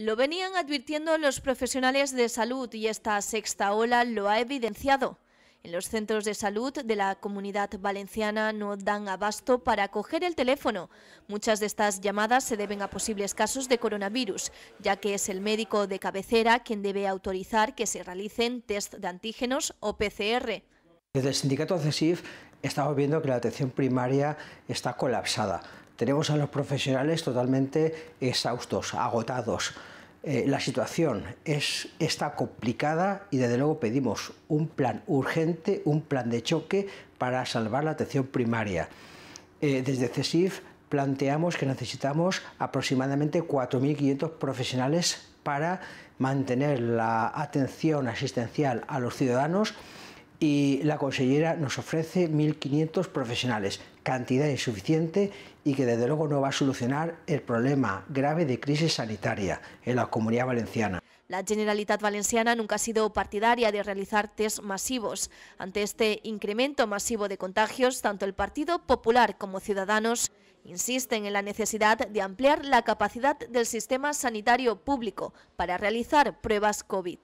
Lo venían advirtiendo los profesionales de salud y esta sexta ola lo ha evidenciado. En los centros de salud de la comunidad valenciana no dan abasto para coger el teléfono. Muchas de estas llamadas se deben a posibles casos de coronavirus, ya que es el médico de cabecera quien debe autorizar que se realicen test de antígenos o PCR. Desde el sindicato CESIF estamos viendo que la atención primaria está colapsada. Tenemos a los profesionales totalmente exhaustos, agotados. Eh, la situación está complicada y desde luego pedimos un plan urgente, un plan de choque para salvar la atención primaria. Eh, desde CESIF planteamos que necesitamos aproximadamente 4.500 profesionales para mantener la atención asistencial a los ciudadanos y la consellera nos ofrece 1.500 profesionales, cantidad insuficiente y que desde luego no va a solucionar el problema grave de crisis sanitaria en la comunidad valenciana. La Generalitat Valenciana nunca ha sido partidaria de realizar test masivos. Ante este incremento masivo de contagios, tanto el Partido Popular como Ciudadanos insisten en la necesidad de ampliar la capacidad del sistema sanitario público para realizar pruebas COVID.